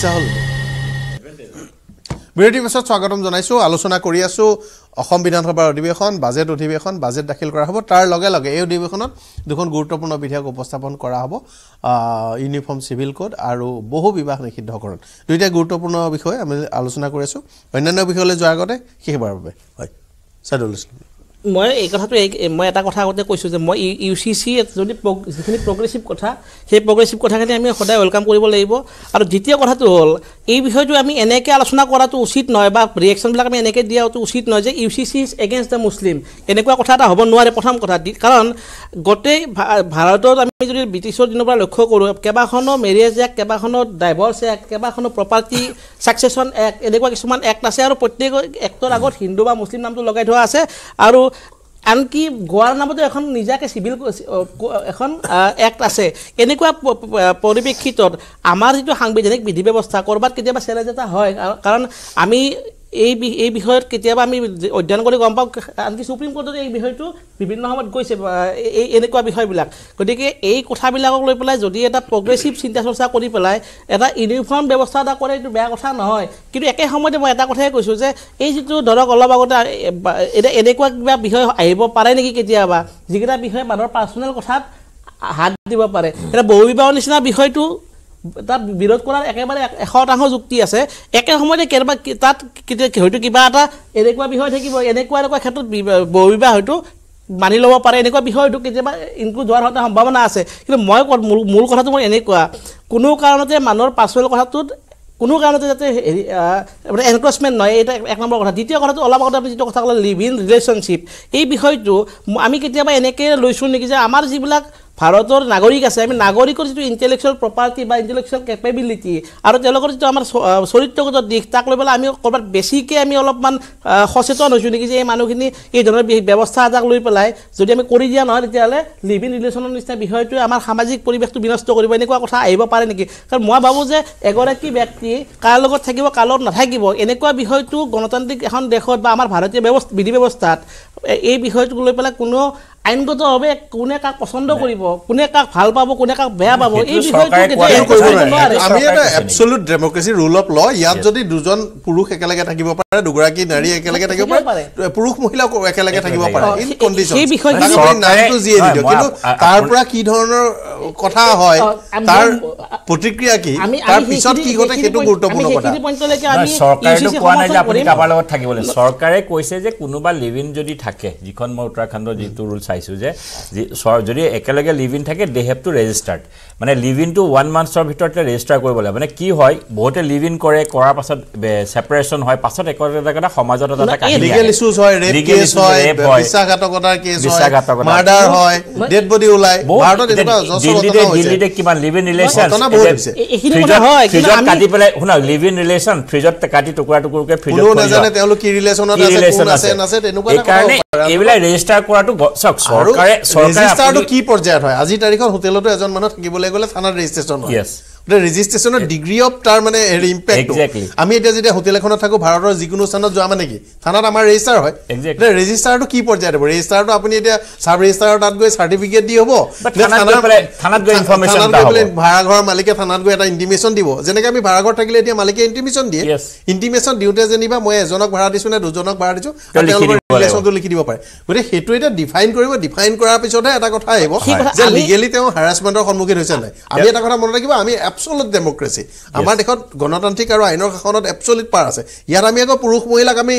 চৰ্চা হ'ল বিৰতিৰ পিছত স্বাগতম জনাইছোঁ আলোচনা কৰি আছোঁ অসম বিধানসভাৰ অধিৱেশন বাজেট অধিৱেশন বাজেট দাখিল কৰা হ'ব তাৰ লগে লগে এই অধিৱেশনত দুখন গুৰুত্বপূৰ্ণ বিধেয়ক উপস্থাপন কৰা হ'ব ইউনিফৰ্ম চিভিল কোড আৰু বহু বিবাহ নিষিদ্ধকৰণ দুয়োটাই গুৰুত্বপূৰ্ণ বিষয়ে আমি আলোচনা কৰি আছোঁ অন্যান্য বিষয়লৈ যোৱাৰ আগতে শেষবাৰৰ বাবে হয় ছাইদুল মই এই কথাটো এই মই এটা কথা আগতে কৈছোঁ যে মই ইউ চি চি যদি যিখিনি প্ৰগ্ৰেছিভ কথা সেই প্ৰগ্ৰেছিভ কথাখিনি আমি সদায় ৱেলকাম কৰিব লাগিব আৰু দ্বিতীয় কথাটো হ'ল এই বিষয়টো আমি এনেকৈ আলোচনা কৰাটো উচিত নহয় বা ৰিয়েকশ্যনবিলাক আমি এনেকৈ দিয়াটো উচিত নহয় যে U C C is against the Muslim এনেকুৱা কথা এটা হ'ব নোৱাৰে প্ৰথম কথা কাৰণ গোটেই ভাৰতত আমি যদি ব্ৰিটিছৰ দিনৰ পৰা লক্ষ্য কৰোঁ কেইবাখনো মেৰেজ এক্ট কেইবাখনো ডাইভৰ্চ এক্ট কেইবাখনো প্ৰপাৰ্টি ছাকচেশ্যন এক্ট এনেকুৱা কিছুমান এক্ট আছে আৰু প্ৰত্যেক এক্টৰ আগত হিন্দু বা মুছলিম নামটো লগাই থোৱা আছে আৰু আনকি গোৱাৰ নামতো এখন নিজাকে চিভিল এখন এক্ট আছে এনেকুৱা পৰিপ্ৰেক্ষিতত আমাৰ যিটো সাংবিধানিক বিধি ব্যৱস্থা ক'ৰবাত কেতিয়াবা চেলেঞ্জ এটা হয় কাৰণ আমি এই এই বিষয়ত কেতিয়াবা আমি অধ্যয়ন কৰি গম পাওঁ আনকি সুপ্ৰিম কোৰ্টতো এই বিষয়টো বিভিন্ন সময়ত গৈছে এই এনেকুৱা বিষয়বিলাক গতিকে এই কথাবিলাকক লৈ পেলাই যদি এটা প্ৰগ্ৰেছিভ চিন্তা চৰ্চা কৰি পেলাই এটা ইউনিফৰ্ম ব্যৱস্থা এটা কৰে এইটো বেয়া কথা নহয় কিন্তু একে সময়তে মই এটা কথাই কৈছোঁ যে এই যিটো ধৰক অলপ আগতে এতিয়া এনেকুৱা কিবা বিষয় আহিব পাৰে নেকি কেতিয়াবা যিকেইটা বিষয়ে মানুহৰ পাৰ্চনেল কথাত হাত দিব পাৰে এতিয়া বহু বিবাহৰ নিচিনা বিষয়টো তাত বিৰোধ কৰাৰ একেবাৰে এশ শতাংশ যুক্তি আছে একে সময়তে কেতিয়াবা তাত কেতিয়া হয়তো কিবা এটা এনেকুৱা বিষয় থাকিব এনেকুৱা এনেকুৱা ক্ষেত্ৰত বৌ বিবাহ হয়তো মানি ল'ব পাৰে এনেকুৱা বিষয় হয়তো কেতিয়াবা ইনক্লুড হোৱাৰ হোৱাৰ সম্ভাৱনা আছে কিন্তু মই মূল কথাটো মই এনেকুৱা কোনো কাৰণতে মানুহৰ পাৰ্চনেল কথাটোত কোনো কাৰণতে যাতে হেৰি মানে এনক্ৰচমেণ্ট নহয় এইটো এক নম্বৰ কথা দ্বিতীয় কথাটো অলপ আগতে আপুনি যিটো কথা ক'লে লিভ ইন ৰিলেশ্যনশ্বিপ এই বিষয়টো আমি কেতিয়াবা এনেকৈয়ে লৈছোঁ নেকি যে আমাৰ যিবিলাক ভাৰতৰ নাগৰিক আছে আমি নাগৰিকৰ যিটো ইণ্টেলেকচুৱেল প্ৰপাৰ্টি বা ইণ্টেলেকচুৱেল কেপেবিলিটি আৰু তেওঁলোকৰ যিটো আমাৰ চৰিত্ৰগত দিশ তাক লৈ পেলাই আমি ক'ৰবাত বেছিকৈ আমি অলপমান সচেতন হৈছোঁ নেকি যে এই মানুহখিনি এই ধৰণৰ ব্যৱস্থা এটাক লৈ পেলাই যদি আমি কৰি দিয়া নহয় তেতিয়াহ'লে লিভ ইন ৰিলেশ্যনৰ নিচিনা বিষয়টোৱে আমাৰ সামাজিক পৰিৱেশটো বিনষ্ট কৰিব এনেকুৱা কথা আহিব পাৰে নেকি কাৰণ মই ভাবোঁ যে এগৰাকী ব্যক্তি কাৰ লগত থাকিব কাৰ লগত নাথাকিব এনেকুৱা বিষয়টো গণতান্ত্ৰিক এখন দেশত বা আমাৰ ভাৰতীয় ব্যৱস্থা বিধি ব্যৱস্থাত এই বিষয়টোক লৈ পেলাই কোনো আইনগতভাৱে কোনে কাক পচন্দ কৰিব কোনে কাক ভাল পাব কোনে কাক বেয়া পাব এই বিষয়টো ৰুল অফ ল ইয়াত যদি দুজন পুৰুষ একেলগে থাকিব পাৰে দুগৰাকী নাৰী একেলগে থাকিব পাৰে পুৰুষ মহিলা একেলগে থাকিব পাৰে নামটো যিয়ে দিয়ক কিন্তু তাৰ পৰা কি ধৰণৰ কথা হয় তাৰ প্ৰতিক্ৰিয়া কি তাৰ পিছত কি ঘটে সেইটো গুৰুত্বপূৰ্ণ কথা চৰকাৰেতো কোৱা নাই যে আপুনি কাৰোবাৰ লগত থাকিব চৰকাৰে কৈছে যে কোনোবা লিভ ইন যদি থাকে যিখন মই উত্তৰাখণ্ডৰ যিটো ৰুলছ চাইছোঁ যে যদি একেলগে লিভ ইন থাকে দে হেভ টু ৰেজিষ্টাৰ্ড মানে লিভ ইনটো ওৱান মান্থছৰ ভিতৰতে ৰেজিষ্টাৰ কৰিব লাগে মানে কি হয় বহুতে লিভ ইন কৰে কৰাৰ পাছত ছেপাৰেশ্যন হয় পাছত সমাজত এইবিলাক ৰেজিষ্টাৰ কৰাটো চাওক চৰকাৰে চৰকাৰে কি পৰ্যায়ত হয় আজি তাৰিখত হোটেলতো এজন মানুহ থাকিবলৈ গ'লে থানাত ৰেজিষ্ট্ৰেশ্যন হয় ৰেজিষ্ট্ৰেশ্যনৰ ডিগ্ৰী অফ তাৰ মানে ইম্পেক্ট আমি এতিয়া যেতিয়া হোটেল এখনত থাকোঁ ভাৰতৰ যিকোনো স্থানত যোৱা মানে কি থানাত আমাৰ ৰেজিষ্টাৰ হয় এতিয়া ৰেজিষ্টাৰটো কি পৰ্যায়ত হ'ব ৰেজিষ্টাৰটো আপুনি এতিয়া চাব ৰেজিষ্টাৰৰ তাত গৈ চাৰ্টিফিকেট দি হ'ব ভাড়া ঘৰৰ মালিকে থানাত গৈ এটা ইণ্টিমেশ্যন দিব যেনেকৈ আমি ভাড়া ঘৰ থাকিলে এতিয়া মালিকে ইণ্টিমেশ্যন দিয়ে ইণ্টিমেশ্যন দিওঁতে যেনিবা মই এজনক ভাড়া দিছোঁ নে দুজনক ভাড়া দিছোঁ তেওঁলোকৰ লিখি দিব পাৰে গতিকে সেইটো এতিয়া ডিফাইন কৰিব ডিফাইন কৰাৰ পিছতহে এটা কথা আহিব যে লিগেলি তেওঁ হেৰাচমেণ্টৰ সন্মুখীন হৈছে নাই আমি এটা কথা মনত ৰাখিব আমি এপচলুট ডেমক্ৰেচি আমাৰ দেশত গণতান্ত্ৰিক আৰু আইনৰ শাসনত এপচলুট পাৰ আছে ইয়াত আমি আকৌ পুৰুষ মহিলাক আমি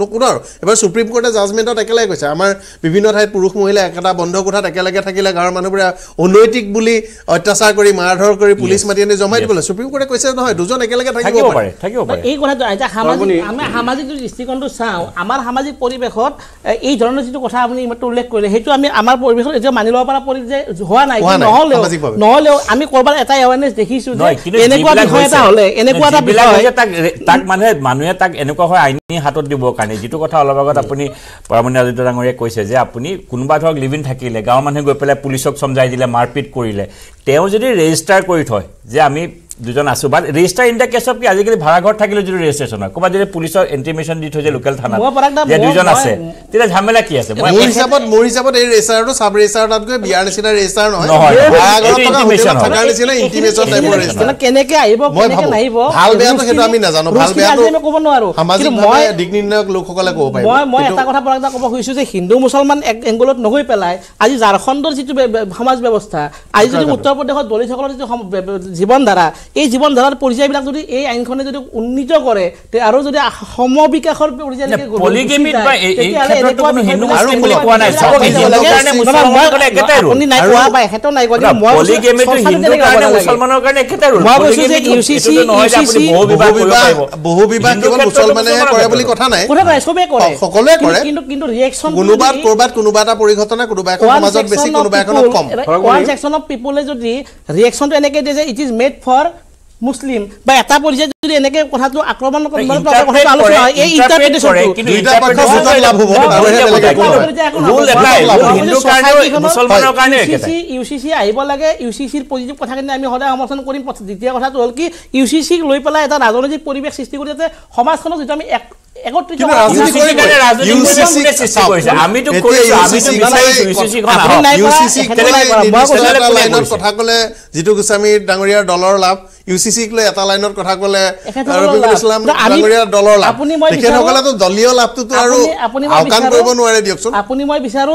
নকৰোঁ আৰু এবাৰ চুপ্ৰিম কোৰ্টে জাজমেণ্টত একেলগে কৈছে আমাৰ বিভিন্ন ঠাইত পুৰুষ মহিলা একেটা বন্ধ কোঠাত একেলগে থাকিলে গাঁৱৰ মানুহবোৰে অনৈতিক বুলি অত্যাচাৰ কৰি মাৰধৰ কৰি পুলিচ মাতি আনি জমাই দিবলৈ চুপ্ৰিম কোৰ্টে কৈছে নহয় দুজন একেলগে থাকিব পাৰে এই কথাটো এতিয়া সামাজিক আমি সামাজিক যিটো দৃষ্টিকোণটো চাওঁ আমাৰ সামাজিক পৰিৱেশত এই ধৰণৰ যিটো কথা আপুনি উল্লেখ কৰিলে সেইটো আমি আমাৰ পৰিৱেশত এতিয়া মানি ল'ব পৰা পৰিৱেশ হোৱা নাই নহ'লেও নহ'লেও আমি ক'ৰবাত এটা এৱাৰনেছ দেখিছোঁ যে এনেকুৱা বিষয় এটা হ'লে এনেকুৱা এটা বিষয় তাক মানে মানুহে তাক এনেকুৱা হয় আইনী হাতত দিব কৰিবৰ কাৰণে যিটো কথা অলপ আগত আপুনি পৰামণি আদিত্য ডাঙৰীয়াই কৈছে যে আপুনি কোনোবা ধৰক লিভ ইন থাকিলে গাঁৱৰ মানুহে গৈ পেলাই পুলিচক চমজাই দিলে মাৰপিট কৰিলে তেওঁ যদি ৰেজিষ্টাৰ কৰি থয় যে আমি দুজন আছো বাট ৰেজিষ্টাৰ ইন দ্য কি আজিকালি ভাড়াঘৰত থাকিলে যদি ৰেজিষ্ট্ৰেশ্যন হয় ক'ৰবাত যদি পুলিচৰ এণ্টিমেশ্যন দি থৈছে লোকেল থানা দুজন আছে তেতিয়া ঝামেলা কি আছে ক'ব নোৱাৰোঁ যে হিন্দু মুছলমান এক এংগলত নগৈ পেলাই আজি ঝাৰখণ্ডৰ যিটো সমাজ ব্যৱস্থা আজি যদি উত্তৰ প্ৰদেশত দলিতসকলৰ যিটো জীৱন ধাৰা এই জীৱন ধাৰাৰ পৰ্যায়বিলাক যদি এই আইনখনে যদি উন্নীত কৰে আৰু যদি সমবিকাশৰ পৰিঘটনা যদি ৰিয়েকশ্যনটো এনেকৈ দিয়ে it is made for Muslim বা এটা পৰ্যায়ত যদি এনেকে কথাটো আক্ৰমণ ইউ চি চি আহিব লাগে ইউ চি চিৰ পজিটিভ কথাখিনি আমি সদায় সমৰ্থন কৰিম দ্বিতীয় কথাটো হ'ল কি ইউ চি চিক লৈ পেলাই এটা ৰাজনৈতিক পৰিৱেশ সৃষ্টি কৰি যাতে সমাজখনক যিটো আমি এক যিটো গোস্বামী ডাঙৰীয়াৰ দলৰ লাভ ইউ চি চিক লৈ এটা লাইনত কথা কলে ডাঙৰীয়াৰ দলৰ লাভ তেখেতসকলেতো দলীয় লাভটোতো আৰু কৰিব নোৱাৰে দিয়কচোন আপুনি মই বিচাৰো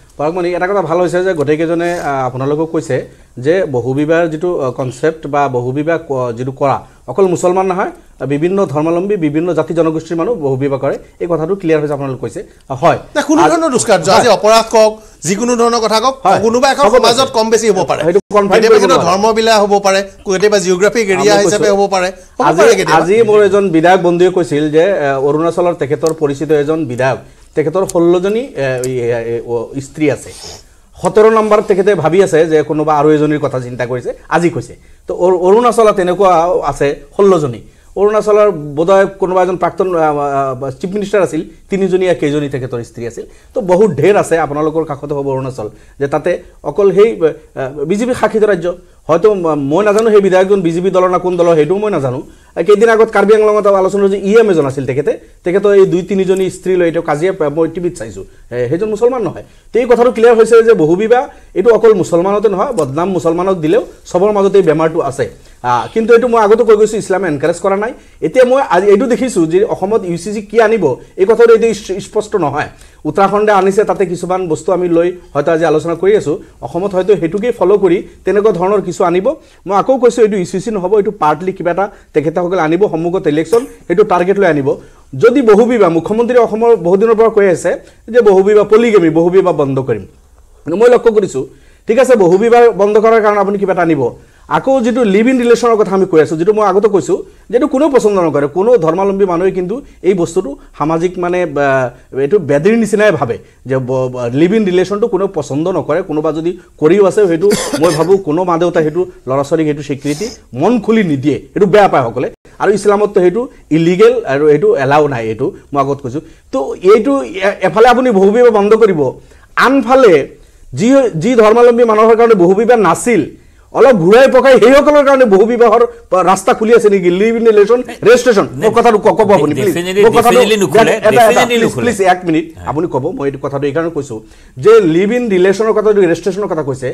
পাৰক এটা কথা ভাল হৈছে যে গোটেইকেইজনে আপোনালোকক কৈছে যে বহুবিবাহ যিটো কনচেপ্ট বা বহুবিবাহ যিটো কৰা অকল মুছলমান নহয় বিভিন্ন ধৰ্মাৱলম্বী বিভিন্ন জাতি জনগোষ্ঠীৰ মানুহ বহুবিবাহ কৰে এই কথাটো ক্লিয়াৰ হৈছে আপোনালোকে কৈছে হয় কোনো ধৰণৰ দুষ্কাৰ্য আজি অপৰাধ কওক যিকোনো ধৰণৰ কথা কওক কোনোবা এখন সমাজত কম বেছি হ'ব পাৰে সেইটো হ'ব পাৰে কেতিয়াবা জিঅ'গ্ৰাফিক এৰিয়া হিচাপে হ'ব পাৰে আজি মোৰ এজন বিধায়ক বন্ধুৱে কৈছিল যে অৰুণাচলৰ তেখেতৰ পৰিচিত এজন বিধায়ক তেখেতৰ ষোল্লজনী স্ত্ৰী আছে সোতৰ নম্বৰত তেখেতে ভাবি আছে যে কোনোবা আৰু এজনীৰ কথা চিন্তা কৰিছে আজি কৈছে তো অৰুণাচলত তেনেকুৱা আছে ষোল্লজনী অৰুণাচলৰ বোধহয় কোনোবা এজন প্ৰাক্তন চিফ মিনিষ্টাৰ আছিল তিনিজনীয়া কেইজনী তেখেতৰ স্ত্ৰী আছিল তো বহুত ঢেৰ আছে আপোনালোকৰ কাষতে হ'ব অৰুণাচল যে তাতে অকল সেই বিজেপি শাসিত ৰাজ্য হয়তো মই নাজানো সেই বিধায়কজন বিজেপি দলৰ না কোন দলৰ সেইটোও মই নাজানো কেইদিন আগত কাৰ্বি আংলঙত আলোচনা হৈছে ই এম এজন আছিল তেখেতে তেখেতে এই দুই তিনিজনী স্ত্ৰী লৈ এতিয়া কাজিয়া মই টিভিত চাইছোঁ সেইজন মুছলমান নহয় তে এই কথাটো ক্লিয়াৰ হৈছে যে বহুবিবাহ এইটো অকল মুছলমানতে নহয় বদনাম মুছলমানক দিলেও চবৰ মাজতে এই বেমাৰটো আছে কিন্তু এইটো মই আগতেও কৈ গৈছোঁ ইছলামে এনকাৰেজ কৰা নাই এতিয়া মই এইটো দেখিছোঁ যে অসমত ইউ চি চি কি আনিব এই কথাটো এতিয়া স্পষ্ট নহয় উত্তৰাখণ্ডে আনিছে তাতে কিছুমান বস্তু আমি লৈ হয়তো আজি আলোচনা কৰি আছোঁ অসমত হয়তো সেইটোকে ফ'ল' কৰি তেনেকুৱা ধৰণৰ কিছু আনিব মই আকৌ কৈছোঁ এইটো ইচি e ইচ্যু নহ'ব এইটো পাৰ্টলি কিবা এটা তেখেতসকলে আনিব সন্মুখত ইলেকশ্যন সেইটো টাৰ্গেট লৈ আনিব যদি বহু বিবাহ মুখ্যমন্ত্ৰীয়ে অসমৰ বহুদিনৰ পৰা কৈ আছে যে বহু বিবাহ পলিগেমি বহু বিবাহ বন্ধ কৰিম মই লক্ষ্য কৰিছোঁ ঠিক আছে বহু বিবাহ বন্ধ কৰাৰ কাৰণে আপুনি কিবা এটা আনিব আকৌ যিটো লিভ ইন ৰিলেশ্যনৰ কথা আমি কৈ আছোঁ যিটো মই আগতে কৈছোঁ যে এইটো কোনেও পচন্দ নকৰে কোনো ধৰ্মাৱলম্বী মানুহে কিন্তু এই বস্তুটো সামাজিক মানে এইটো বেদিৰ নিচিনাই ভাবে যে লিভ ইন ৰিলেশ্যনটো কোনেও পচন্দ নকৰে কোনোবা যদি কৰিও আছে সেইটো মই ভাবোঁ কোনো মা দেউতাই সেইটো ল'ৰা ছোৱালীক সেইটো স্বীকৃতি মন খুলি নিদিয়ে সেইটো বেয়া পায় সকলোৱে আৰু ইছলামততো সেইটো ইলিগেল আৰু সেইটো এলাও নাই এইটো মই আগত কৈছোঁ তো এইটো এফালে আপুনি বহুবিবাহ বন্ধ কৰিব আনফালে যি যি ধৰ্মাৱলম্বী মানুহৰ কাৰণে বহুবিবাহ নাছিল অলপ ঘূৰাই পকাই সেইসকলৰ কাৰণে বহু বিবাহৰ ৰাস্তা খুলি আছে নেকি লিভ ইন ৰিলেশ্যন ৰেজিষ্ট্ৰেশ্যন মোৰ কথাটো ক'ব আপুনি প্লিজ এক মিনিট আপুনি ক'ব মই এইটো কথাটো এইকাৰণে কৈছোঁ যে লিভ ইন ৰিলেশ্যনৰ কথা ৰেজিষ্ট্ৰেশ্যনৰ কথা কৈছে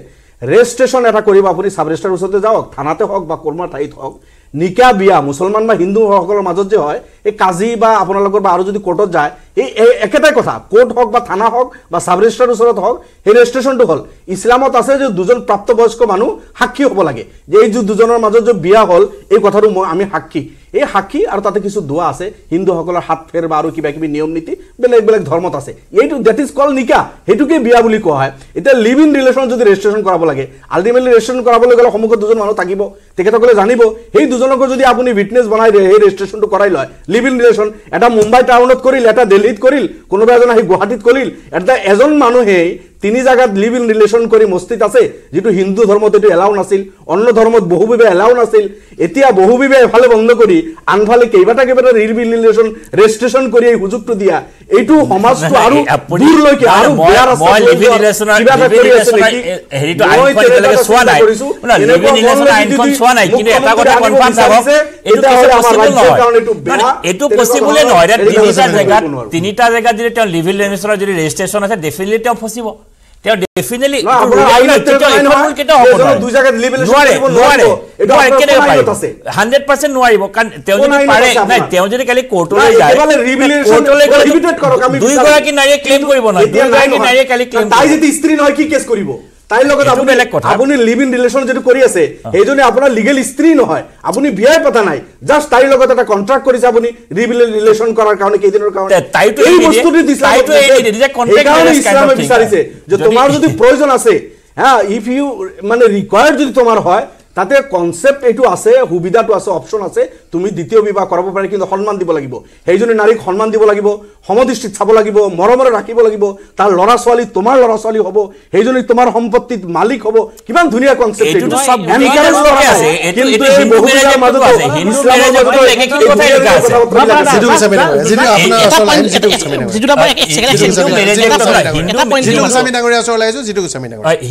ৰেজিষ্ট্ৰেশ্যন এটা কৰিব আপুনি চাব ৰেজিষ্ট্ৰাৰ ওচৰতে যাওক থানাতে হওক বা কৰ্মৰ ঠাইত হওক নিকা বিয়া মুছলমান বা হিন্দুসকলৰ মাজত যে হয় এই কাজি বা আপোনালোকৰ বা আৰু যদি কোৰ্টত যায় এই একেটাই কথা কোৰ্ট হওক বা থানা হওক বা চাব ৰেজিষ্ট্ৰাৰ ওচৰত হওক সেই ৰেজিষ্ট্ৰেশ্যনটো হ'ল ইছলামত আছে যে দুজন প্ৰাপ্তবয়স্ক মানুহ সাক্ষী হ'ব লাগে যে এই যে দুজনৰ মাজত যে বিয়া হ'ল এই কথাটো আমি সাক্ষী এই সাক্ষী আৰু তাতে কিছু দোৱা আছে হিন্দুসকলৰ হাত ফেৰ বা আৰু কিবা কিবি নিয়ম নীতি বেলেগ বেলেগ ধৰ্মত আছে এইটো ডেট ইজ কল নিকা সেইটোকেই বিয়া বুলি কোৱা হয় এতিয়া লিভ ইন ৰিলেশ্যন যদি ৰেজিষ্ট্ৰেশ্যন কৰাব লাগে আল্টিমেটলি ৰেজিষ্ট্ৰেশ্যন কৰাবলৈ গ'লে সমুখত দুজন মানুহ থাকিব তেখেতসকলে জানিব সেই দুজনকো যদি আপুনি উইটনেছ বনাই সেই ৰেজিষ্ট্ৰেশ্যনটো কৰাই লয় লিভ ইন ৰিলেশ্যন এটা মুম্বাই টাউনত কৰিল এটা দিল্লীত কৰিল কোনোবা এজন আহি গুৱাহাটীত কৰিল এটা এজন মানুহেই তিনি জায়গাত লিভ ইন রিলেশন করে মসজিদ আছে যেটা হিন্দু ধর্মত এটা এলাও নাছিল অন্য ধর্মত বহুবিবে এলাও নাছিল এতিয়া বহুবিবে এফালে বন্ধ করে আনফালে কেবাটা কেবাটা লিভ ইন রিলেশন রেজিস্ট্রেশন করে এই সুযোগটা দিয়া এইটো সমাজ তো আরো দূর লৈকে আরো বিয়ার আছে মই লিভ ইন রিলেশন হেরিটো আইফোন লাগে সোয়া নাই না লিভ ইন রিলেশন আইফোন সোয়া নাই কিন্তু এটা কথা কনফার্ম সাব এটা হলো পসিবল নয় কারণ এটু এটু পসিবল নয় রে তিনিটা জায়গা তিনিটা জায়গা যদি লিভ ইন রিলেশন যদি রেজিস্ট্রেশন আছে ডেফিনেটলি তো পসিবল তেওঁ ডেফিনেটলি হাণ্ড্ৰেড পাৰ্চেণ্ট নোৱাৰিব কাৰণ তেওঁ যদি পাৰে নাই তেওঁ যদি কালি কোৰ্টলৈ দুইগৰাকী নাৰীয়ে ক্লেইম কৰিব নোৱাৰে দুইগৰাকী নাৰীয়ে কালি ক্লেইম কৰিব তাইৰ লগত আপুনি আপুনি লিভ ইন ৰিলেশ্যন যিটো কৰি আছে সেইজনী আপোনাৰ লিগেল স্ত্ৰী নহয় আপুনি বিয়াই পতা নাই জাষ্ট তাইৰ লগত এটা কণ্ট্ৰেক্ট কৰিছে আপুনি ৰিলেশ্যন কৰাৰ কাৰণে কেইদিনৰ কাৰণে ইছলামে বিচাৰিছে যে তোমাৰ যদি প্ৰয়োজন আছে হা ইফ ইউ মানে ৰিকুৱাৰ্ড যদি তোমাৰ হয় তাতে কনচেপ্ট এইটো আছে সুবিধাটো আছে অপশ্যন আছে তুমি দ্বিতীয় বিবাহ কৰাব পাৰি কিন্তু সন্মান দিব লাগিব সেইজনী নাৰীক সন্মান দিব লাগিব সমদৃষ্টিত চাব লাগিব মৰমেৰে ৰাখিব লাগিব তাৰ ল'ৰা ছোৱালী তোমাৰ ল'ৰা ছোৱালী হ'ব সেইজনী তোমাৰ সম্পত্তিত মালিক হ'ব কিমান ধুনীয়া কনচেপ্ট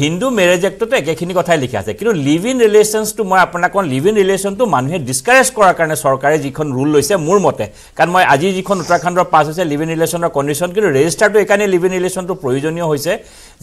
হিন্দু মেৰেজ এক্টতো একেখিনি কথাই লিখা আছে কিন্তু লিভ ইন ৰিলেশ্যন ৰিলেশ্যনটো মই আপোনাক কওঁ লিভ ইন ৰিলেশ্যনটো মানুহে ডিছকাৰেজ কৰাৰ কাৰণে চৰকাৰে যিখন ৰুল লৈছে মোৰ মতে কাৰণ মই আজি যিখন উত্তৰাখণ্ডৰ পাছ হৈছে লিভ ইন ৰিলেশ্যনৰ কণ্ডিশ্যন কিন্তু ৰেজিষ্টাৰটো এইকাৰণে লিভ ইন ৰিলেশ্যনটো প্ৰয়োজনীয় হৈছে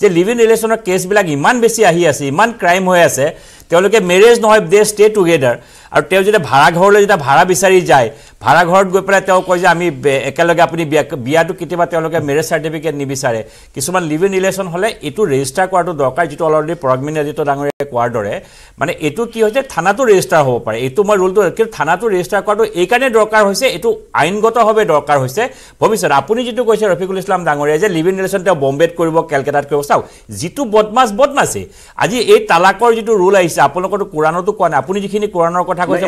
যে লিভ ইন ৰিলেশ্যনৰ কেছবিলাক ইমান বেছি আহি আছে ইমান ক্ৰাইম হৈ আছে তেওঁলোকে মেৰেজ নহয় দে ষ্টে টুগেডাৰ আৰু তেওঁ যেতিয়া ভাড়াঘৰলৈ যেতিয়া ভাড়া বিচাৰি যায় ভাড়াঘৰত গৈ পেলাই তেওঁ কয় যে আমি একেলগে আপুনি বিয়া বিয়াটো কেতিয়াবা তেওঁলোকে মেৰেজ চাৰ্টিফিকেট নিবিচাৰে কিছুমান লিভ ইন ৰিলেশ্যন হ'লে এইটো ৰেজিষ্টাৰ কৰাটো দৰকাৰ যিটো অলৰেডি প্ৰগমিন আদিত্য ডাঙৰীয়াই কোৱাৰ দৰে মানে এইটো ৰোলটো কি হৈছে থানাটো ৰেজিষ্টাৰ হ'ব পাৰে এইটো মই ৰোলটো কিন্তু থানাটো ৰেজিষ্টাৰ কৰাটো এইকাৰণে দৰকাৰ হৈছে এইটো আইনগতভাৱে দৰকাৰ হৈছে ভৱিষ্যত আপুনি যিটো কৈছে ৰফিকুল ইছলাম ডাঙৰীয়াই যে লিভ ৰিলেশ্যন তেওঁ বম্বেত কৰিব কেলকাতাত কৰিব চাওক যিটো বদমাচ বদমাছেই আজি এই তালাকৰ যিটো ৰোল আহিছে আপোনালোকৰতো কোৰাণতো কোৱা নাই আপুনি যিখিনি কোৰাণৰ কথা কৈছে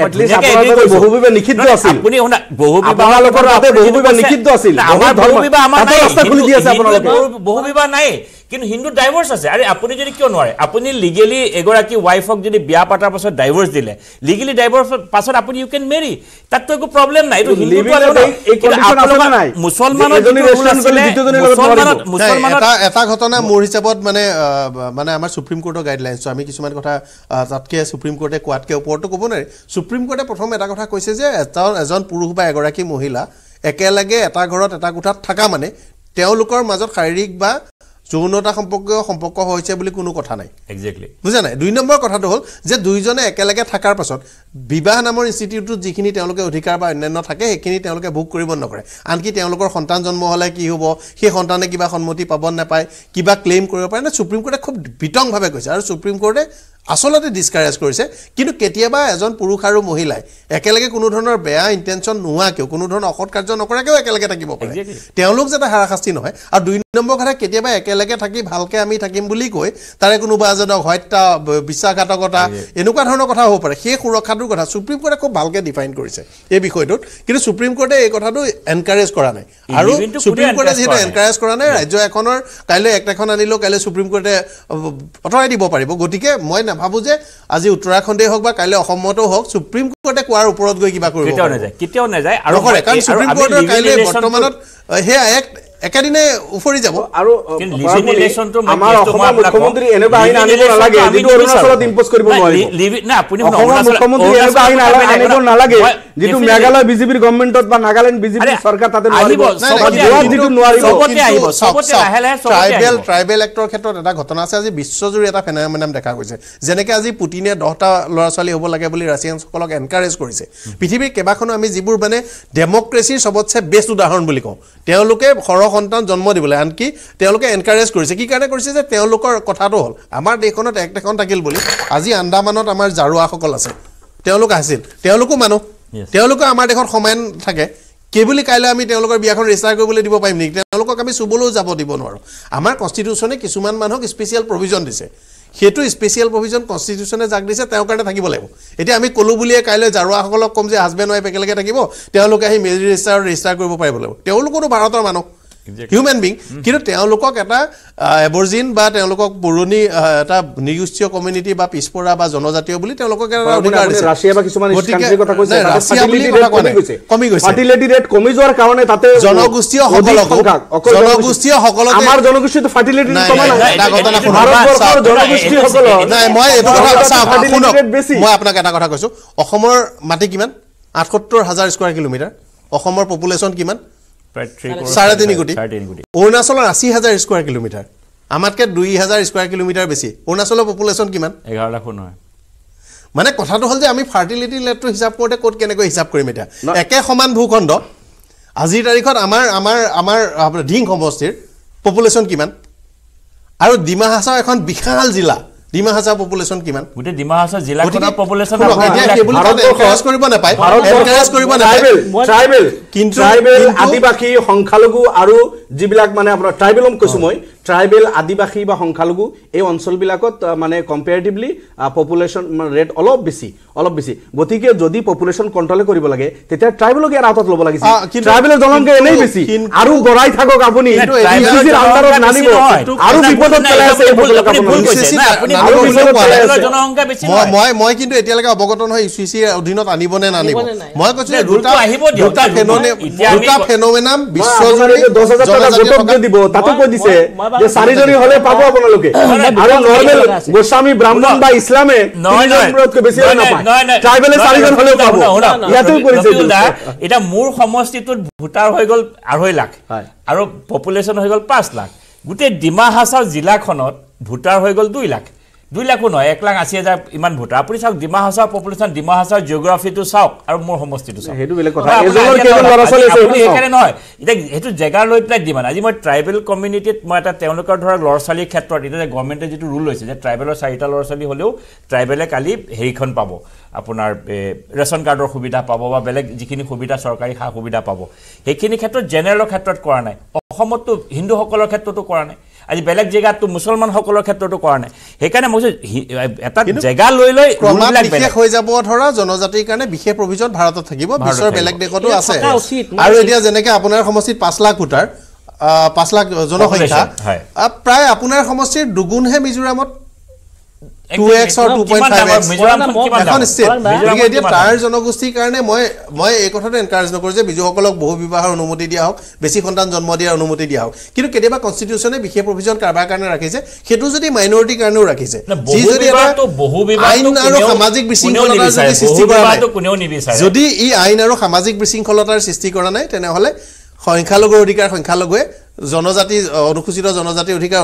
আপুনি নাই কিন্তু হিন্দু ডাইভৰ্চ আছে আৰে আপুনি যদি কিয় নোৱাৰে আপুনি লিগেলি এগৰাকী ৱাইফক যদি বিয়া পতাৰ পাছত ডাইভৰ্চ দিলে লিগেলি ডাইভৰ্চ পাছত আপুনি ইউ কেন মেৰি তাততো একো প্ৰব্লেম নাই এটা ঘটনা মোৰ হিচাপত মানে মানে আমাৰ চুপ্ৰিম কোৰ্টৰ গাইডলাইন আমি কিছুমান কথা তাতকৈ চুপ্ৰিম কোৰ্টে কোৱাতকৈ ওপৰতো ক'ব নোৱাৰি চুপ্ৰিম কোৰ্টে প্ৰথম এটা কথা কৈছে যে এজন পুৰুষ বা এগৰাকী মহিলা একেলগে এটা ঘৰত এটা কোঠাত থকা মানে তেওঁলোকৰ মাজত শাৰীৰিক বা যৌনতা সম্পৰ্কীয় সম্পৰ্ক হৈছে বুলি কোনো কথা নাই একজেক্টলি বুজা নাই দুই নম্বৰ কথাটো হ'ল যে দুইজনে একেলগে থকাৰ পাছত বিবাহ নামৰ ইনষ্টিটিউটটোত যিখিনি তেওঁলোকে অধিকাৰ বা অন্যান্য থাকে সেইখিনি তেওঁলোকে ভোগ কৰিব নকৰে আনকি তেওঁলোকৰ সন্তান জন্ম হ'লে কি হ'ব সেই সন্তানে কিবা সন্মতি পাব নাপায় কিবা ক্লেইম কৰিব পাৰে নে চুপ্ৰিম কোৰ্টে খুব বিতংভাৱে কৈছে আৰু চুপ্ৰিম কোৰ্টে আচলতে ডিছকাৰেজ কৰিছে কিন্তু কেতিয়াবা এজন পুৰুষ আৰু মহিলাই একেলগে কোনো ধৰণৰ বেয়া ইণ্টেনশ্যন নোহোৱাকৈও কোনো ধৰণৰ অসৎ কাৰ্য নকৰাকৈও একেলগে থাকিব পাৰে তেওঁলোক যাতে হাৰাশাস্তি নহয় আৰু দুই নম্বৰ কথা কেতিয়াবা একেলগে থাকি ভালকৈ আমি থাকিম বুলি কৈ তাৰে কোনোবা এজনক হত্যা বিশ্বাসঘাতকতা এনেকুৱা ধৰণৰ কথা হ'ব পাৰে সেই সুৰক্ষাটোৰ কথা সুপ্ৰিম কোৰ্টে খুব ভালকৈ ডিফাইন কৰিছে এই বিষয়টোত কিন্তু সুপ্ৰিম কোৰ্টে এই কথাটো এনকাৰেজ কৰা নাই আৰু সুপ্ৰিম কোৰ্টে যিহেতু এনকাৰেজ কৰা নাই ৰাজ্য এখনৰ কাইলৈ এক্ট এখন আনিলেও কাইলৈ সুপ্ৰিম কোৰ্টে আঁতৰাই দিব পাৰিব গতিকে মই ভাবোঁ যে আজি উত্তৰাখণ্ডেই হওক বা কাইলৈ অসমতো হওক সুপ্ৰিম কোৰ্টে কোৱাৰ ওপৰত গৈ কিবা কৰিব কেতিয়াও নাযায় কেতিয়াও নাযায় আৰু কাৰণ চুপ্ৰিম কোৰ্টৰ কাইলৈ বৰ্তমানত সেয়া এক একেদিনে উফৰি যাব আৰু লিজিনেশনটো আমাৰ অসমৰ মুখ্যমন্ত্ৰী এনেবা আইন আনিব নালাগে যেটো অৰুণাচলত ইম্পোজ কৰিব নোৱাৰি না আপুনি অসমৰ মুখ্যমন্ত্ৰী এনেবা আইন আনিব নালাগে যেটো মেঘালয় বিজেপিৰ গৱৰ্ণমেণ্টত বা নাগালেণ্ড বিজেপিৰ চৰকাৰ তাতে নোৱাৰিব সবতে আহিব সবতে আহিব সবতে আহিব ট্ৰাইবেল ট্ৰাইবেল এক্টৰ ক্ষেত্ৰত এটা ঘটনা আছে আজি বিশ্বজুৰি এটা ফেনোমেনাম দেখা গৈছে যেনেকে আজি পুটিনে দহটা ল'ৰা ছোৱালী হ'ব লাগে বুলি ৰাছিয়ানসকলক এনকাৰেজ কৰিছে পৃথিৱীৰ কেইবাখনো আমি যিবোৰ মানে ডেমক্ৰেচিৰ সবতছে বেষ্ট উদাহৰণ বুলি কওঁ তেওঁলোকে সন্তান জন্ম দিবলৈ আনকি তেওঁলোকে এনকাৰেজ কৰিছে কি কাৰণে কৰিছে যে তেওঁলোকৰ কথাটো হ'ল আমাৰ দেশখনত এক এখন থাকিল বুলি আজি আন্দামানত আমাৰ জাৰুৱাসকল আছে তেওঁলোক আহিছিল তেওঁলোকো মানুহ তেওঁলোকো আমাৰ দেশত সমান থাকে কি বুলি কাইলৈ আমি তেওঁলোকৰ বিয়াখন ৰেজিষ্টাৰ কৰিবলৈ দিব পাৰিম নেকি তেওঁলোকক আমি চুবলৈও যাব দিব নোৱাৰোঁ আমাৰ কনষ্টিটিউশ্যনে কিছুমান মানুহক স্পেচিয়েল প্ৰভিজন দিছে সেইটো স্পেচিয়েল প্ৰভিজন কনষ্টিটিউশ্যনে যাক দিছে তেওঁৰ কাৰণে থাকিব লাগিব এতিয়া আমি ক'লো বুলিয়ে কাইলৈ জাৰুৱাসকলক ক'ম যে হাজবেণ্ড ৱাইফ একেলগে থাকিব তেওঁলোকে আহি মেৰিজ ৰেজিষ্টাৰ ৰেজিষ্টাৰ কৰিব পাৰিব লাগিব তেওঁলোকোতো ভাৰতৰ মানুহ হিউমেন বিং hmm. কিন্তু তেওঁলোকক এটা এভৰজিন বা তেওঁলোকক পুৰণি এটা নিৰুষ্ঠীয় কমিউনিটি বা পিছপৰা বা জনজাতীয় বুলি তেওঁলোকক মই আপোনাক এটা কথা কৈছো অসমৰ মাটি কিমান আঠসত্তৰ হাজাৰ স্কুৱাৰ কিলোমিটাৰ অসমৰ পপুলেশ্যন কিমান চাৰে তিনি কোটি অৰুণাচলৰ আশী হাজাৰ স্কুৱাৰ কিলোমিটাৰ আমাতকৈ দুই হাজাৰ স্কুৱাৰ কিলোমিটাৰ বেছি অৰুণাচলৰ পপুলেশ্যন কিমান এঘাৰ লাখো নহয় মানে কথাটো হ'ল যে আমি ফাৰ্টিলিটি ৰেটটো হিচাপ কৰোঁতে ক'ত কেনেকৈ হিচাপ কৰিম এতিয়া একে সমান ভূখণ্ড আজিৰ তাৰিখত আমাৰ আমাৰ আমাৰ ঢিং সমষ্টিৰ পপুলেশ্যন কিমান আৰু ডিমা হাছাৰ এখন বিশাল জিলা ডিমা হাজাৰ পপুলেশ্যন কিমান গোটেই ডিমা হাজাৰ জিলাখনৰ পপুলেশ্যন এনকাৰেজ কৰিব নাপায় এনকাৰেজ কৰিব ট্ৰাইবেল ট্ৰাইবেল কিন্তু ট্ৰাইবেল আদিবাসী সংখ্যালঘু আৰু যিবিলাক মানে আপোনাৰ ট্ৰাইবেল কৈছো মই ট্ৰাইবেল আদিবাসী বা সংখ্যালঘু এই অঞ্চলবিলাকত মানে কম্পেয়াৰেটিভলি পপুলেশ্যন ৰেট অলপ বেছি অলপ বেছি গতিকে যদি পপুলেশ্যন কণ্ট্ৰলে কৰিব লাগে তেতিয়া ট্ৰাইবেলক ইয়াৰ হাতত ল'ব লাগিছিল ট্ৰাইবেলৰ জনসংখ্যা এতিয়ালৈকে অৱগত নহয় ইউ অধীনত আনিব নে নানিব মই কৈছো দুটা দুটা যে চাৰিজনী হলে পাব আপোনালোকে আৰু নৰ্মেল গোস্বামী ব্ৰাহ্মণ বা ইছলামে ট্ৰাইবেলে এতিয়া মোৰ সমষ্টিটোত ভোটাৰ হৈ গল আঢ়ৈ লাখ আৰু পপুলেশ্যন হৈ গল পাঁচ লাখ গোটেই ডিমা হাছাৰ জিলাখনত ভোটাৰ হৈ গল দুই লাখ দুই লাখো নহয় এক লাখ আশী হাজাৰ ইমান ভোটাৰ আপুনি চাওক ডিমা হাছৰ পপুলেশ্যন ডিমা হাছাৰ জিঅ'গ্ৰাফিটো চাওক আৰু মোৰ সমষ্টিটো চাওক সেইকাৰণে নহয় এতিয়া সেইটো জেগা লৈ পেলাই ডিমাণ্ড আজি মই ট্ৰাইবেল কমিউনিটিত মই এটা তেওঁলোকৰ ধৰক ল'ৰা ছোৱালীৰ ক্ষেত্ৰত এতিয়া যে গভৰ্ণমেণ্টে যিটো ৰুল লৈছে যে ট্ৰাইবেলৰ চাৰিটা ল'ৰা ছোৱালী হ'লেও ট্ৰাইবেলে কালি হেৰিখন পাব আপোনাৰ ৰেচন কাৰ্ডৰ সুবিধা পাব বা বেলেগ যিখিনি সুবিধা চৰকাৰী সা সুবিধা পাব সেইখিনি ক্ষেত্ৰত জেনেৰেলৰ ক্ষেত্ৰত কৰা নাই অসমততো হিন্দুসকলৰ ক্ষেত্ৰতো কৰা নাই আজি বেলেগ জায়গা তো মুসলমান সকলৰ ক্ষেত্ৰটো কৰা নাই সেইকাৰণে মই এটা জায়গা লৈ লৈ হৈ যাব ধৰা জনজাতিৰ কাৰণে বিশেষ প্ৰভিজন ভাৰতত থাকিব বিশ্বৰ বেলেগ দেশতো আছে আৰু এতিয়া যেনেকে আপোনাৰ সমষ্টিত পাঁচ লাখ ভোটাৰ পাঁচ লাখ জনসংখ্যা প্ৰায় আপোনাৰ সমষ্টিৰ দুগুণহে মিজোৰামত 2x or 2.5x এখন স্টেট গতিকে এতিয়া তাৰ জনগোষ্ঠীৰ কাৰণে মই মই এই কথাটো এনকাৰেজ নকৰোঁ যে বিজুসকলক বহু বিবাহৰ অনুমতি দিয়া হওক বেছি সন্তান জন্ম দিয়াৰ অনুমতি দিয়া হওক কিন্তু কেতিয়াবা কনষ্টিটিউশ্যনে বিশেষ প্ৰভিজন কাৰোবাৰ কাৰণে ৰাখিছে সেইটো যদি মাইনৰিটিৰ কাৰণেও ৰাখিছে যি যদি আইন আৰু সামাজিক বিশৃংখলতাৰ যদি সৃষ্টি কৰা নাই যদি ই আইন আৰু সামাজিক বিশৃংখলতাৰ সৃষ্টি কৰা নাই তেনেহ'লে সংখ্যালঘুৰ অধিকাৰ সংখ্যালঘুৱে জনজাতি অনুসূচিত জনজাতি অধিকাৰ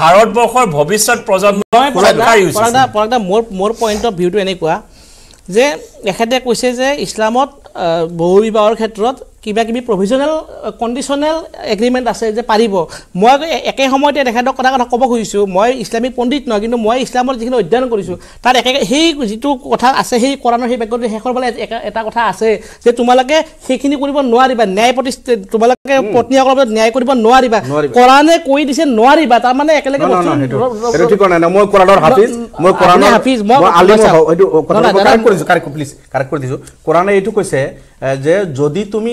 ভাৰতবৰ্ষৰ যে এখেতে কৈছে যে ইছলামত বহু বিবাহৰ ক্ষেত্ৰত কিবা কিবি প্ৰভিজনেল কণ্ডিশ্যনেল এগ্ৰিমেণ্ট আছে যে পাৰিব মই একে সময়তে তেখেতক কথা কথা ক'ব খুজিছোঁ মই ইছলামিক পণ্ডিত নহয় কিন্তু মই ইছলামৰ যিখিনি অধ্যয়ন কৰিছোঁ তাত একে সেই যিটো কথা আছে সেই কৰাণৰ সেই বাক্যটো শেষৰ ফালে এটা কথা আছে যে তোমালোকে সেইখিনি কৰিব নোৱাৰিবা ন্যায় প্ৰতিষ্ঠা তোমালোকে পত্নীসকলৰ পৰা ন্যায় কৰিব নোৱাৰিবা কৰাণে কৈ দিছে নোৱাৰিবা তাৰমানে একেলগে কৰাণে এইটো কৈছে যে যদি তুমি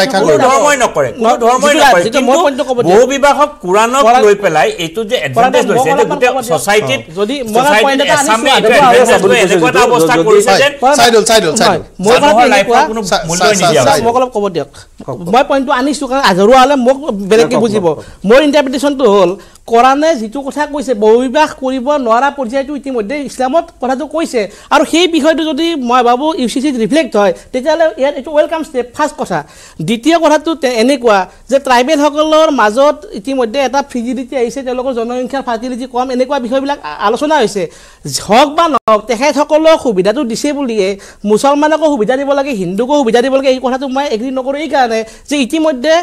মই পইণ্টটো আনিছো কাৰণ আজৰুৱা হলে মোক বেলেগকে বুজিব মোৰ ইণ্টাৰপ্ৰিটেশ্যনটো হ'ল কৰানে যিটো কথা কৈছে বহুবিবাহ কৰিব নোৱাৰা পৰ্যায়টো ইতিমধ্যে ইছলামত কথাটো কৈছে আৰু সেই বিষয়টো যদি মই ভাবোঁ ইউ চি চিত ৰিফ্লেক্ট হয় তেতিয়াহ'লে ইয়াত এইটো ৱেলকাম ষ্টেপ ফাৰ্ষ্ট কথা দ্বিতীয় কথাটো এনেকুৱা যে ট্ৰাইবেলসকলৰ মাজত ইতিমধ্যে এটা ফিজিলিটি আহিছে তেওঁলোকৰ জনসংখ্যাৰ ফাৰ্টিলিটি কম এনেকুৱা বিষয়বিলাক আলোচনা হৈছে হওক বা নহওক তেখেতসকলক সুবিধাটো দিছে বুলিয়ে মুছলমানকো সুবিধা দিব লাগে হিন্দুকো সুবিধা দিব লাগে এই কথাটো মই এগ্ৰি নকৰোঁ এইকাৰণে যে ইতিমধ্যে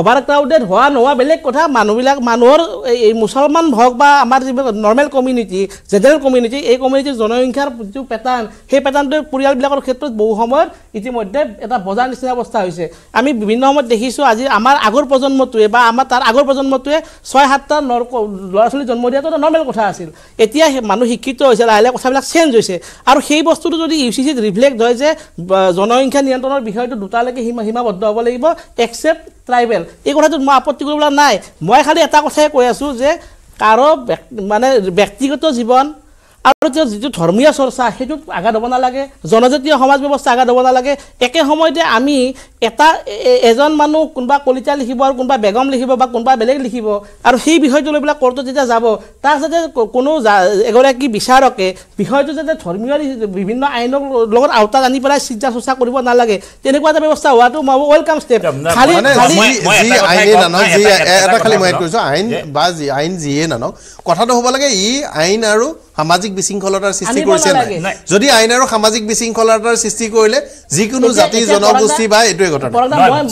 অভাৰ ক্ৰাউডেড হোৱা নোহোৱা বেলেগ কথা মানুহবিলাক মানুহৰ এই মুছলমান হওক বা আমাৰ যিবিলাক নৰ্মেল কমিউনিটি জেনেৰেল কমিউনিটি এই কমিউনিটিৰ জনসংখ্যাৰ যিটো পেটাৰ্ণ সেই পেটাৰ্ণটোৱে পৰিয়ালবিলাকৰ ক্ষেত্ৰত বহু সময়ত ইতিমধ্যে এটা বজাৰ নিচিনা অৱস্থা হৈছে আমি বিভিন্ন সময়ত দেখিছোঁ আজি আমাৰ আগৰ প্ৰজন্মটোৱে বা আমাৰ তাৰ আগৰ প্ৰজন্মটোৱে ছয় সাতটা ল'ৰা ছোৱালী জন্ম দিয়াটো এটা নৰ্মেল কথা আছিল এতিয়া মানুহ শিক্ষিত হৈছে লাহে লাহে কথাবিলাক চেঞ্জ হৈছে আৰু সেই বস্তুটো যদি ইউ চি চিত ৰিফ্লেক্ট হয় যে জনসংখ্যা নিয়ন্ত্ৰণৰ বিষয়টো দুটালৈকে সীমা সীমাবদ্ধ হ'ব লাগিব একচেপ্ট ট্ৰাইবেল এই কথাটোত মই আপত্তি কৰিবলৈ নাই মই খালি এটা কথাই কৈ আছোঁ যে কাৰো মানে ব্যক্তিগত জীৱন আৰু যে যিটো ধৰ্মীয় চৰ্চা সেইটো আঘাত হ'ব নালাগে জনজাতীয় সমাজ ব্যৱস্থা আঘাত হ'ব নালাগে একে সময়তে আমি এটা এজন মানুহ কোনোবা কলিতা লিখিব আৰু কোনোবা বেগম লিখিব বা কোনোবা বেলেগ লিখিব আৰু সেই বিষয়টো লৈ পেলাই কৰ্টত যেতিয়া যাব তাৰ যাতে কোনো এগৰাকী বিচাৰকে বিষয়টো যাতে ধৰ্মীয় বিভিন্ন আইনৰ লগত আওতাত আনি পেলাই চিন্তা চৰ্চা কৰিব নালাগে তেনেকুৱা এটা ব্যৱস্থা হোৱাটো মই ৱেলকাম ষ্টেপ আইন বা যি আইন যিয়ে নানক কথাটো হ'ব লাগে ই আইন আৰু সামাজিক সামাজিক বিশৃংখলতাৰ সৃষ্টি কৰিছে নাই যদি আইন আৰু সামাজিক বিশৃংখলতাৰ সৃষ্টি কৰিলে যিকোনো জাতি জনগোষ্ঠী বা এইটোৱে ঘটনা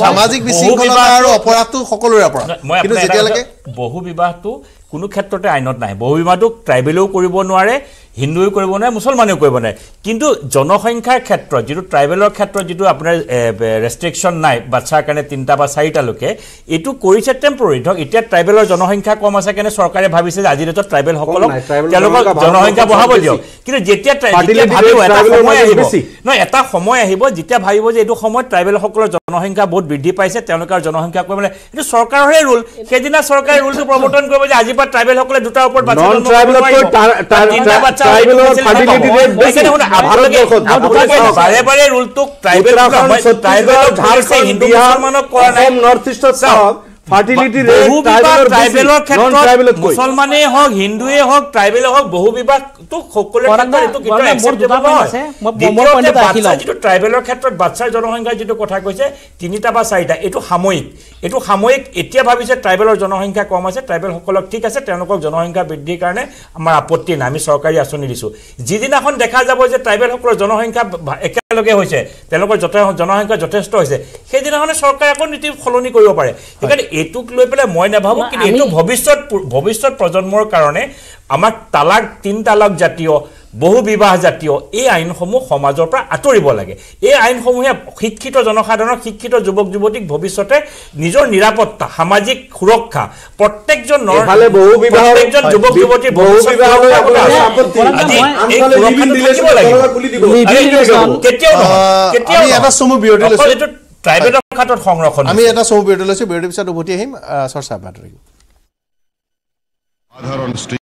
সামাজিক বিশৃংখলতা আৰু অপৰাধটো সকলোৰে অপৰাধ কিন্তু যেতিয়ালৈকে বহু বিবাহটো কোনো ক্ষেত্ৰতে আইনত নাহে বহু বিবাহটো ট্ৰাইবেলেও কৰিব নোৱাৰে হিন্দুৱে কৰিব নোৱাৰে মুছলমানেও কৰিব নোৱাৰে কিন্তু জনসংখ্যাৰ ক্ষেত্ৰত যিটো ট্ৰাইবেলৰ ক্ষেত্ৰত যিটো আপোনাৰ ৰেষ্ট্ৰিকশ্যন নাই বাচ্ছাৰ কাৰণে তিনিটা বা চাৰিটালৈকে এইটো কৰিছে টেম্পৰৰী ধৰক এতিয়া ট্ৰাইবেলৰ জনসংখ্যা কম আছে কাৰণে চৰকাৰে ভাবিছে যে আজিৰ ডেটত ট্ৰাইবেলসকলক তেওঁলোকক জনসংখ্যা বঢ়াব দিয়ক কিন্তু যেতিয়া ভাবিব এটা সময় আহিব নহয় এটা সময় আহিব যেতিয়া ভাবিব যে এইটো সময়ত ট্ৰাইবেলসকলৰ জনসংখ্যা বহুত বৃদ্ধি পাইছে তেওঁলোকে জনসংখ্যা কৰিবলৈ এইটো চৰকাৰৰহে ৰোল সেইদিনা চৰকাৰে ৰোলটো প্ৰৱৰ্তন কৰিব যে আজিৰ পৰা ট্ৰাইবেলসকলে দুটাৰ ওপৰত ট্ৰাইবেলৰ ফাৰ্টিলিটি ৰেট ফার্টিলিটি ট্রাইবেল মুসলমানে হোক হিন্দুয়ে হোক ট্রাইবেল হোক বহু বিবাহ তো সকলে ট্রাইবেলর ক্ষেত্রে বাচ্চার জনসংখ্যার যদি কথা কৈছে তিনিটা বা চারিটা এই সাময়িক এই সাময়িক এতিয়া ভাবিছে ট্রাইবেলর জনসংখ্যা কম আছে ট্রাইবেল সকল ঠিক আছে তেওঁলোকক জনসংখ্যা বৃদ্ধির কারণে আমার আপত্তি নাই আমি সরকারি আঁচনি দিছো যদি দেখা যাব যে ট্রাইবেল সকল জনসংখ্যা একেলগে হৈছে তেওঁলোকৰ যথে জনসংখ্যা যথেষ্ট হৈছে সেইদিনাখনে চৰকাৰে আকৌ নীতি সলনি কৰিব পাৰে সেইকাৰণে এইটোক লৈ পেলাই মই নাভাবোঁ কিন্তু এইটো ভৱিষ্যত ভৱিষ্যত প্ৰজন্মৰ কাৰণে আমাক তালাক তিনি তালাক জাতীয় বহু বিবাহ জাতীয় এই আইনসমূহ সমাজৰ পৰা আঁতৰিব লাগে এই আইনসমূহে শিক্ষিত জনসাধাৰণক শিক্ষিত যুৱক যুৱতীক ভৱিষ্যতে নিজৰ নিৰাপত্তা সামাজিক সুৰক্ষা প্ৰত্যেকজন সংৰক্ষণ আমি এটা চমু বিৰতি লৈছো বিৰতিৰ পিছত উভতি আহিম চৰ্চা